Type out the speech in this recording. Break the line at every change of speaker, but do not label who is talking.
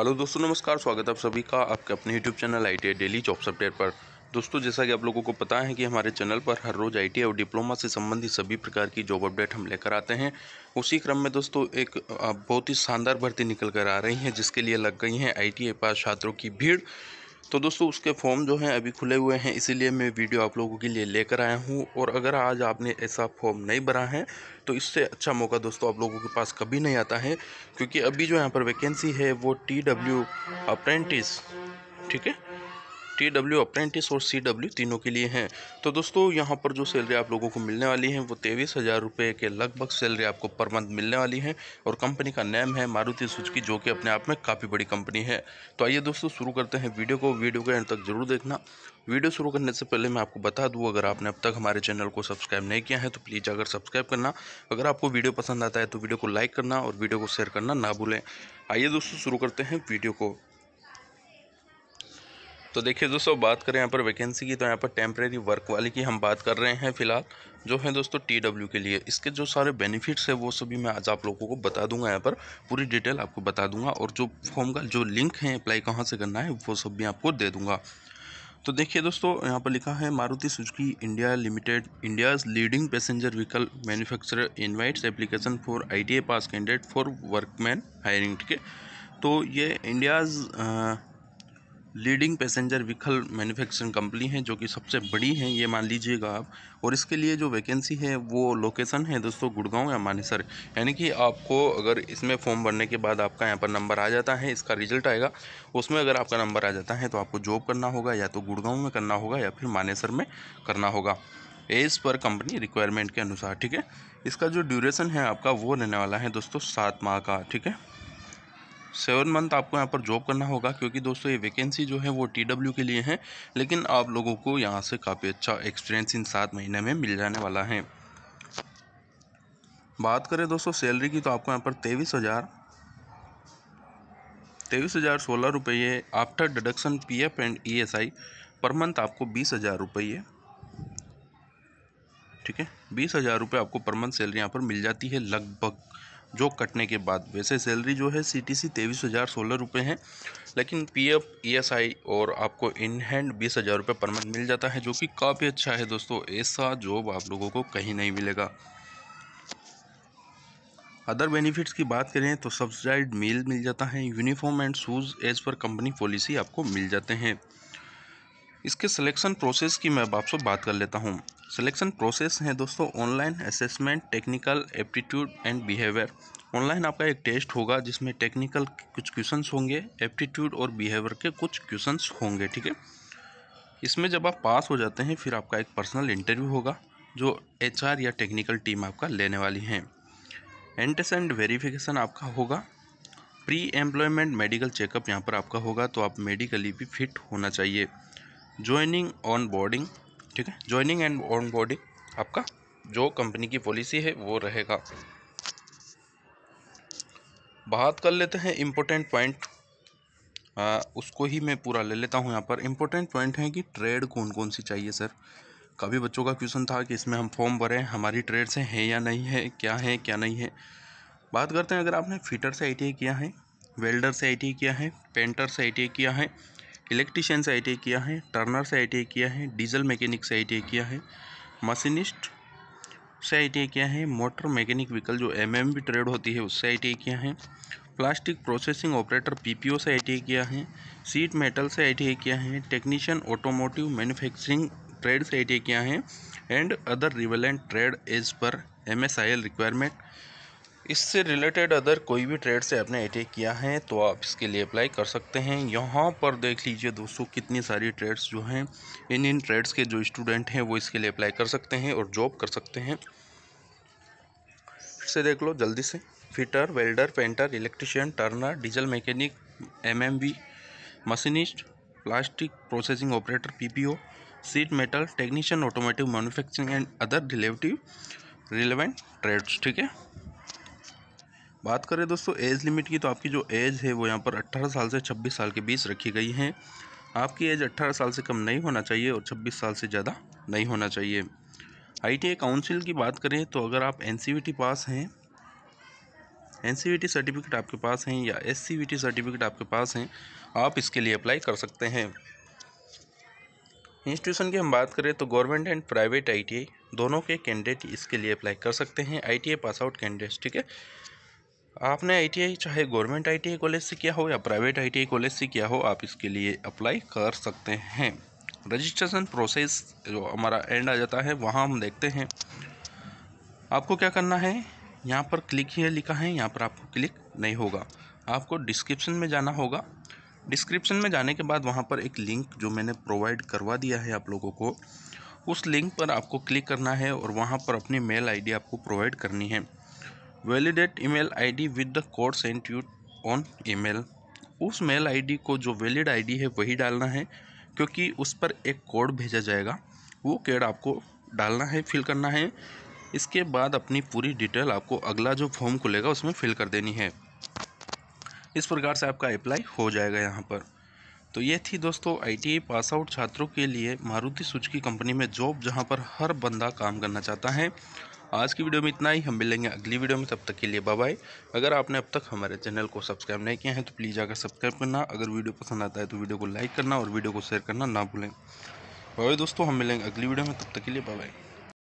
hello दोस्तों नमस्कार स्वागत है आप सभी का आपके अपने YouTube channel I T daily job update पर दोस्तों जैसा कि आप लोगों को पता है कि हमारे चैनल पर हर रोज़ आई और डिप्लोमा से संबंधित सभी प्रकार की जॉब अपडेट हम लेकर आते हैं उसी क्रम में दोस्तों एक बहुत ही शानदार भर्ती निकल कर आ रही है जिसके लिए लग गई है आई पास छात्रों की भीड़ तो दोस्तों उसके फॉर्म जो हैं अभी खुले हुए हैं इसीलिए मैं वीडियो आप लोगों के लिए लेकर आया हूँ और अगर आज आपने ऐसा फॉर्म नहीं भरा है तो इससे अच्छा मौका दोस्तों आप लोगों के पास कभी नहीं आता है क्योंकि अभी जो यहाँ पर वैकेंसी है वो टी डब्ल्यू अप्रेंटिस ठीक है टी डब्ल्यू अप्रेंटिस और सी डब्ल्यू तीनों के लिए हैं तो दोस्तों यहाँ पर जो सैलरी आप लोगों को मिलने वाली है वो तेईस हज़ार रुपये के लगभग सैलरी आपको पर मंथ मिलने वाली है और कंपनी का नेम है मारुति सुजुकी जो कि अपने आप में काफ़ी बड़ी कंपनी है तो आइए दोस्तों शुरू करते हैं वीडियो को वीडियो के एंड तक जरूर देखना वीडियो शुरू करने से पहले मैं आपको बता दूँ अगर आपने अब तक हमारे चैनल को सब्सक्राइब नहीं किया है तो प्लीज़ अगर सब्सक्राइब करना अगर आपको वीडियो पसंद आता है तो वीडियो को लाइक करना और वीडियो को शेयर करना ना भूलें आइए दोस्तों शुरू करते हैं वीडियो को तो देखिए दोस्तों बात करें यहाँ पर वैकेंसी की तो यहाँ पर टेम्प्रेरी वर्क वाली की हम बात कर रहे हैं फिलहाल जो है दोस्तों टी डब्ल्यू के लिए इसके जो सारे बेनिफिट्स है वो सभी मैं आज आप लोगों को बता दूंगा यहाँ पर पूरी डिटेल आपको बता दूंगा और जो फॉर्म का जो लिंक है अप्लाई कहाँ से करना है वो सब भी आपको दे दूंगा तो देखिए दोस्तों यहाँ पर लिखा है Maruti Suzuki India limited India's leading passenger vehicle manufacturer invites application for ITA pass candidate for workman hiring ठीक है तो ये India's leading passenger vehicle manufacturing company है जो कि सबसे बड़ी है ये मान लीजिएगा आप और इसके लिए जो वैकेंसी है वो लोकेशन है दोस्तों गुड़गांव या मानेसर यानी कि आपको अगर इसमें फॉर्म भरने के बाद आपका यहाँ पर नंबर आ जाता है इसका रिजल्ट आएगा उसमें अगर आपका नंबर आ जाता है तो आपको जॉब करना होगा या तो गुड़गांव में करना होगा या फिर मानेसर में करना होगा एज पर कंपनी रिक्वायरमेंट के अनुसार ठीक है इसका जो ड्यूरेशन है आपका वो रहने वाला है दोस्तों सात माह का ठीक है सेवन मंथ आपको यहाँ पर जॉब करना होगा क्योंकि दोस्तों ये वैकेंसी जो है वो टी के लिए है लेकिन आप लोगों को यहाँ से काफ़ी अच्छा एक्सपीरियंस इन सात महीने में मिल जाने वाला है बात करें दोस्तों सैलरी की तो आपको यहाँ पर तेईस हज़ार तेईस हज़ार सोलह रुपये after deduction PF and ESI per month आपको बीस हज़ार रुपये ठीक है बीस हज़ार रुपये आपको पर मंथ सैलरी यहाँ पर मिल जाती है लगभग जो कटने के बाद वैसे सैलरी जो है सी टी सी तेईस हज़ार सोलह रुपये है लेकिन P F E S I और आपको इन हैंड बीस हज़ार रुपये पर मंथ मिल जाता है जो कि काफ़ी अच्छा है दोस्तों ऐसा जॉब आप लोगों को कहीं नहीं मिलेगा अदर बेनिफिट्स की बात करें तो सब्सिडाइड मील मिल जाता है uniform and shoes as per company policy आपको मिल जाते हैं इसके सिलेक्शन प्रोसेस की मैं आपसे बात कर लेता हूँ सिलेक्शन प्रोसेस हैं दोस्तों online assessment technical aptitude and behaviour online आपका एक टेस्ट होगा जिसमें टेक्निकल कुछ क्वेश्चन होंगे एप्टीट्यूड और बिहेवियर के कुछ क्वेश्चन होंगे ठीक है इसमें जब आप पास हो जाते हैं फिर आपका एक पर्सनल इंटरव्यू होगा जो एच या टेक्निकल टीम आपका लेने वाली है एंटस एंड वेरीफिकेशन आपका होगा प्री एम्प्लॉयमेंट मेडिकल चेकअप यहाँ पर आपका होगा तो आप मेडिकली भी फिट होना चाहिए ज्वाइनिंग ऑन बोर्डिंग ठीक है ज्वाइनिंग एंड ऑन बोर्डिंग आपका जो कंपनी की पॉलिसी है वो रहेगा बात कर लेते हैं इम्पोर्टेंट पॉइंट उसको ही मैं पूरा ले लेता हूँ यहाँ पर इम्पोर्टेंट पॉइंट है कि ट्रेड कौन कौन सी चाहिए सर कभी बच्चों का क्वेश्चन था कि इसमें हम फॉर्म भरें हमारी ट्रेड से हैं या नहीं है क्या है क्या नहीं है बात करते हैं अगर आपने फिटर से आई किया है वेल्डर से आई किया है पेंटर से आई किया है इलेक्ट्रीशियन से आई किया है टर्नर से आई किया है डीजल मैकेनिक से आई किया है मशीनिस्ट से आई किया है मोटर मैकेनिक व्हीकल जो एम एम बी ट्रेड होती है उससे आई किया है plastic processing operator P P O से आई किया है सीट मेटल से आई किया है टेक्नीशियन ऑटोमोटिव मैन्युफैक्चरिंग ट्रेड से आई किया है and other relevant trade as per M S I L requirement इससे रिलेटेड अदर कोई भी ट्रेड से आपने अटैक किया है तो आप इसके लिए अप्लाई कर सकते हैं यहाँ पर देख लीजिए दोस्तों कितनी सारी ट्रेड्स जो हैं इन इन ट्रेड्स के जो स्टूडेंट हैं वो इसके लिए अप्लाई कर सकते हैं और जॉब कर सकते हैं इससे देख लो जल्दी से fitter welder painter electrician turner diesel mechanic M machinist plastic processing operator P sheet metal technician automotive manufacturing and other relative relevant trades ठीक है बात करें दोस्तों एज लिमिट की तो आपकी जो एज है वो यहाँ पर 18 साल से 26 साल के बीच रखी गई है आपकी एज 18 साल से कम नहीं होना चाहिए और 26 साल से ज़्यादा नहीं होना चाहिए आई काउंसिल की बात करें तो अगर आप एन e पास हैं एन सर्टिफिकेट e आपके पास हैं या एस सर्टिफिकेट e आपके पास हैं आप इसके लिए अप्लाई कर सकते हैं इंस्टीट्यूशन की हम बात करें तो गवर्नमेंट एंड प्राइवेट आई दोनों के कैंडिडेट इसके लिए अप्लाई कर सकते हैं आई पास आउट कैंडिडेट्स ठीक है आपने आईटीआई चाहे गवर्नमेंट आईटीआई कॉलेज से किया हो या प्राइवेट आईटीआई कॉलेज से किया हो आप इसके लिए अप्लाई कर सकते हैं रजिस्ट्रेशन प्रोसेस जो हमारा एंड आ जाता है वहाँ हम देखते हैं आपको क्या करना है यहाँ पर क्लिक ही लिखा है यहाँ पर आपको क्लिक नहीं होगा आपको डिस्क्रिप्शन में जाना होगा डिस्क्रिप्शन में जाने के बाद वहाँ पर एक लिंक जो मैंने प्रोवाइड करवा दिया है आप लोगों को उस लिंक पर आपको क्लिक करना है और वहाँ पर अपनी मेल आईडी आपको प्रोवाइड करनी है validate email ID with the code sent you on email उस मेल आईडी को जो वैलिड आईडी है वही डालना है क्योंकि उस पर एक कोड भेजा जाएगा वो कोड आपको डालना है फिल करना है इसके बाद अपनी पूरी डिटेल आपको अगला जो फॉर्म खुलेगा उसमें फिल कर देनी है इस प्रकार से आपका अप्लाई हो जाएगा यहाँ पर तो ये थी दोस्तों आईटीआई e पास आउट छात्रों के लिए मारुति की कंपनी में जॉब जहाँ पर हर बंदा काम करना चाहता है आज की वीडियो में इतना ही हम मिलेंगे अगली वीडियो में तब तक के लिए बाय अगर आपने अब तक हमारे चैनल को सब्सक्राइब नहीं किया है तो प्लीज़ आकर सब्सक्राइब करना अगर वीडियो पसंद आता है तो वीडियो को लाइक करना और वीडियो को शेयर करना ना भूलें बाय दोस्तों हम मिलेंगे अगली वीडियो में तब तक के लिए बाय